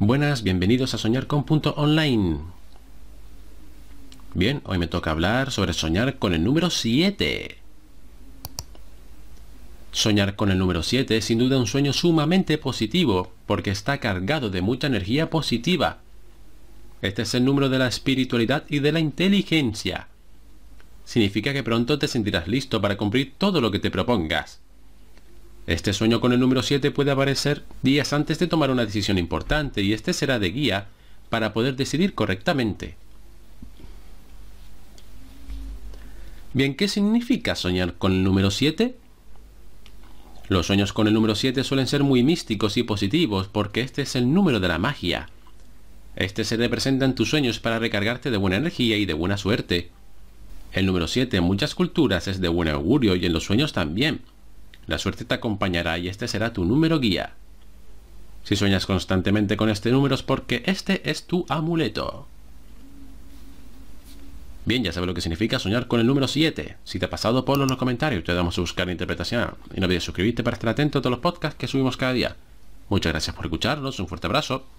Buenas, bienvenidos a Soñar con punto online. Bien, hoy me toca hablar sobre soñar con el número 7. Soñar con el número 7 es sin duda un sueño sumamente positivo, porque está cargado de mucha energía positiva. Este es el número de la espiritualidad y de la inteligencia. Significa que pronto te sentirás listo para cumplir todo lo que te propongas. Este sueño con el número 7 puede aparecer días antes de tomar una decisión importante y este será de guía para poder decidir correctamente. Bien, ¿qué significa soñar con el número 7? Los sueños con el número 7 suelen ser muy místicos y positivos porque este es el número de la magia. Este se representa en tus sueños para recargarte de buena energía y de buena suerte. El número 7 en muchas culturas es de buen augurio y en los sueños también. La suerte te acompañará y este será tu número guía. Si sueñas constantemente con este número es porque este es tu amuleto. Bien, ya sabes lo que significa soñar con el número 7. Si te ha pasado, ponlo en los comentarios. Te damos a buscar la interpretación. Y no olvides suscribirte para estar atento a todos los podcasts que subimos cada día. Muchas gracias por escucharnos. Un fuerte abrazo.